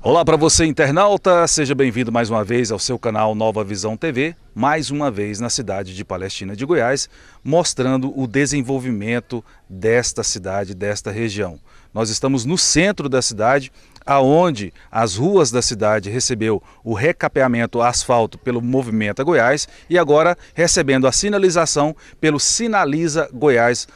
Olá para você, internauta! Seja bem-vindo mais uma vez ao seu canal Nova Visão TV, mais uma vez na cidade de Palestina de Goiás, mostrando o desenvolvimento desta cidade, desta região. Nós estamos no centro da cidade, aonde as ruas da cidade recebeu o recapeamento asfalto pelo Movimento Goiás e agora recebendo a sinalização pelo Sinaliza Goiás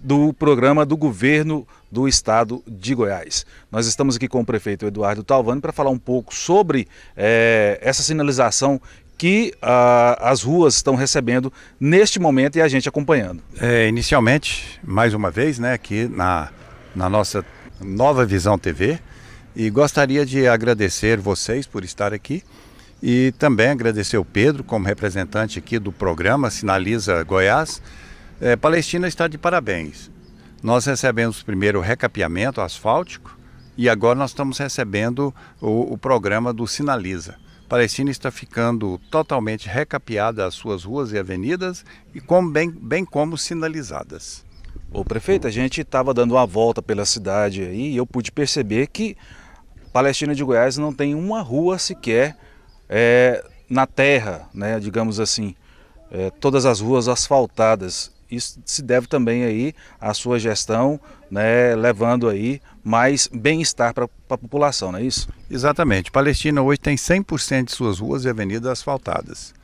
do programa do governo do estado de Goiás. Nós estamos aqui com o prefeito Eduardo Talvani para falar um pouco sobre é, essa sinalização que ah, as ruas estão recebendo neste momento e a gente acompanhando. É, inicialmente, mais uma vez, né, aqui na, na nossa nova Visão TV, e gostaria de agradecer vocês por estar aqui e também agradecer o Pedro como representante aqui do programa Sinaliza Goiás é, Palestina está de parabéns. Nós recebemos primeiro o recapeamento asfáltico e agora nós estamos recebendo o, o programa do Sinaliza. Palestina está ficando totalmente recapeada as suas ruas e avenidas e como bem, bem como sinalizadas. O prefeito, a gente estava dando uma volta pela cidade aí e eu pude perceber que Palestina de Goiás não tem uma rua sequer é, na terra, né, digamos assim. É, todas as ruas asfaltadas isso se deve também aí à sua gestão, né, levando aí mais bem-estar para a população, não é isso? Exatamente. Palestina hoje tem 100% de suas ruas e avenidas asfaltadas.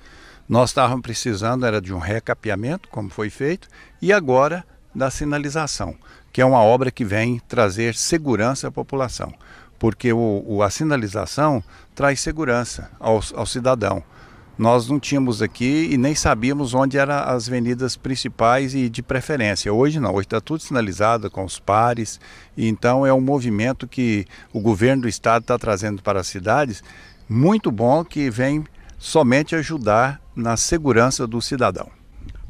Nós estávamos precisando era de um recapeamento, como foi feito, e agora da sinalização, que é uma obra que vem trazer segurança à população, porque o, o a sinalização traz segurança ao, ao cidadão nós não tínhamos aqui e nem sabíamos onde eram as avenidas principais e de preferência. Hoje não, hoje está tudo sinalizado com os pares, então é um movimento que o governo do estado está trazendo para as cidades, muito bom que vem somente ajudar na segurança do cidadão.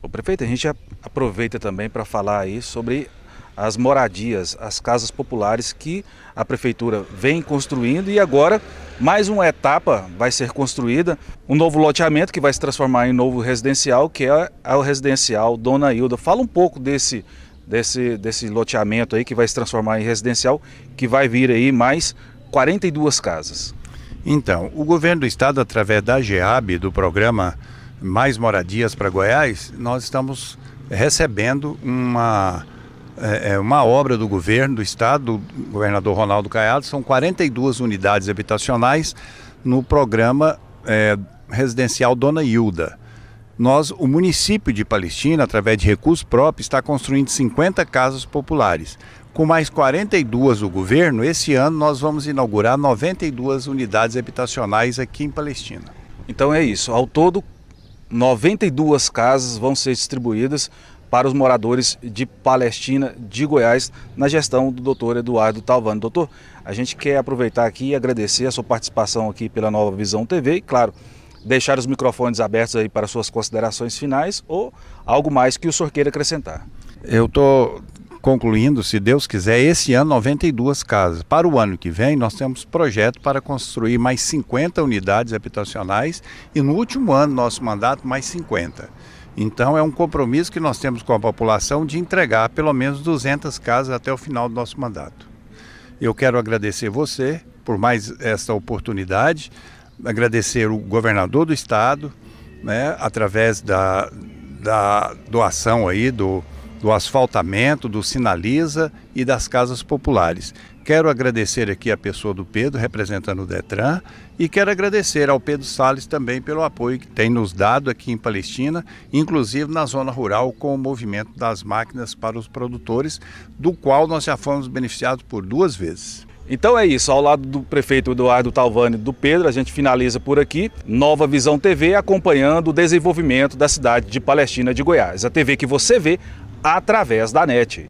O prefeito, a gente aproveita também para falar aí sobre as moradias, as casas populares que a prefeitura vem construindo e agora mais uma etapa vai ser construída, um novo loteamento que vai se transformar em novo residencial, que é o residencial Dona Hilda. Fala um pouco desse, desse, desse loteamento aí que vai se transformar em residencial, que vai vir aí mais 42 casas. Então, o governo do estado, através da GEAB, do programa Mais Moradias para Goiás, nós estamos recebendo uma é, é uma obra do governo, do estado, do governador Ronaldo Caiado, são 42 unidades habitacionais no programa é, residencial Dona Hilda. Nós, o município de Palestina, através de recursos próprios, está construindo 50 casas populares. Com mais 42 do governo, esse ano nós vamos inaugurar 92 unidades habitacionais aqui em Palestina. Então é isso. Ao todo, 92 casas vão ser distribuídas para os moradores de Palestina, de Goiás, na gestão do doutor Eduardo Talvano. Doutor, a gente quer aproveitar aqui e agradecer a sua participação aqui pela Nova Visão TV e, claro, deixar os microfones abertos aí para suas considerações finais ou algo mais que o senhor queira acrescentar. Eu estou concluindo, se Deus quiser, esse ano 92 casas. Para o ano que vem, nós temos projeto para construir mais 50 unidades habitacionais e no último ano, nosso mandato, mais 50. Então é um compromisso que nós temos com a população de entregar pelo menos 200 casas até o final do nosso mandato. Eu quero agradecer você por mais esta oportunidade, agradecer o governador do estado, né, através da, da doação aí do, do asfaltamento, do sinaliza e das casas populares. Quero agradecer aqui a pessoa do Pedro, representando o Detran, e quero agradecer ao Pedro Sales também pelo apoio que tem nos dado aqui em Palestina, inclusive na zona rural, com o movimento das máquinas para os produtores, do qual nós já fomos beneficiados por duas vezes. Então é isso, ao lado do prefeito Eduardo Talvani do Pedro, a gente finaliza por aqui. Nova Visão TV acompanhando o desenvolvimento da cidade de Palestina de Goiás. A TV que você vê através da NET.